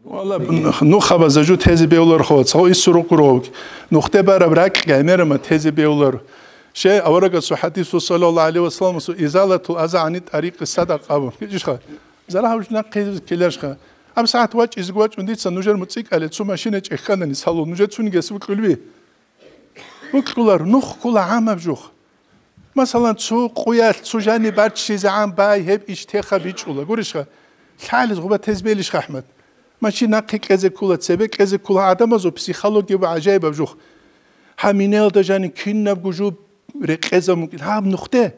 ვალა ნუ ხავაზა ჯუ თეზებიულარ ხო ცო ის სურუკროვ ნუ ხდება რა რაკ გამერა მა თეზებიულარ შე ავარაკა სუჰათი სუ სალალა ალი ვასალამ სუ იზალათუ აზა ანი ტარიკი სადაყა ხიჯიშხა ზალა ჰავჯნა ყიზ კილერშხა ამ საათ ვაჭ ის გვაჭ უნდი ცა ნუჟერ მუ ციკალე ცუ მაშინე ჭეხანანი სალო ნუჟე ცუნი გეს ვკლვი ვკლულარ ნუ ხკულა ამა ბჯუხ მასალან ცუ ყუიალ ცუ ჟანი ბარჩი ზამ ბაი ჰებ იშ თეხა ბიჭულა გურიშხა ხალის ღუბა თეზბელიშ ხაჰმად машина кезе кула себе кезе кула адамазо психологиба ажайба жух хаминел дажани киннаб гужу рекеза мук хам нухте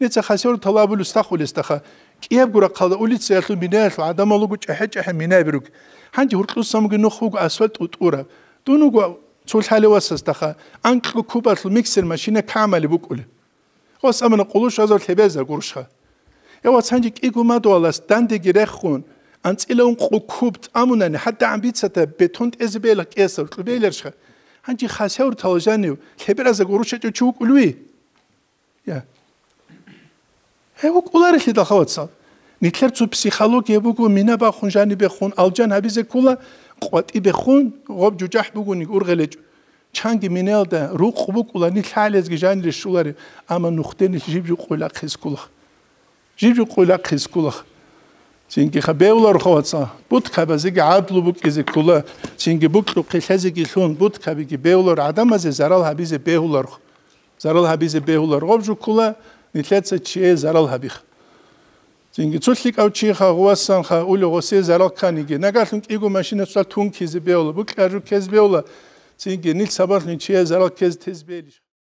неца хасор талабул устахул истаха киеб гура калда улица ятлу минел адамалу гу чехе чехе мине бирук ханжи хуркус самгу нуху гу асфальт утура дуну гу цул халевас истаха анку кубатл миксер машина камали букуле ос амна кулуш азал хебеза гурушха ява санжи кигу мадолас дандиги рехун ან წილეუნ ყუკუბთ ამუნან ჰატა ამბიცათა ბეთონტ ეზბელა კესალ ყბელერშა ანჩი ხასეურ თავჟანი ლებერაზე გურუშეჭო ჩუკულვი ია ევო ყულარში და ხავცა ნიტლერ ცუ ფსიქოლოგი ევუკუ მინაბა ხუნჟანი ბეხუნ ალჯან ჰაბიზე ქულა ყვატი ბეხუნ ღობ ჯუჯაჰ ბუგუნი ურღელეჭ ჩანგი მინელდა რუ ყუბუ ყულანი ხალეზგი ჟანრი შულარი ამა ნუხტენი ჟიბჯუ ყულა ხისკულა ჟიბჯუ ყულა ხისკულა ჩინკი ხაბეულა როხოცა ბუთკაბაზი გაბლუბუკიზი კულა ჩინკი ბუკრუ ქიხეზი გიხონ ბუთკაბი კი ბეულორ ადამაზე ზარალ ჰაბიზე ბეულორ ზარალ ჰაბიზე ბეულორ ობჟუ კულა ნიტლეცე ჩე ზარალ ჰაბი ჩინკი ცულლი კავჩი ხა ღვასან ხა ულო ღოსე ზარალ ქანი კი ნაგახუნ კი გუ მაშინა ცალ თუნ ქიზი ბეულა ბუკარუ ქეზ ბეულა ჩინკი ნილ საბარნი ჩე ზარალ ქეზ თეზ ბეილი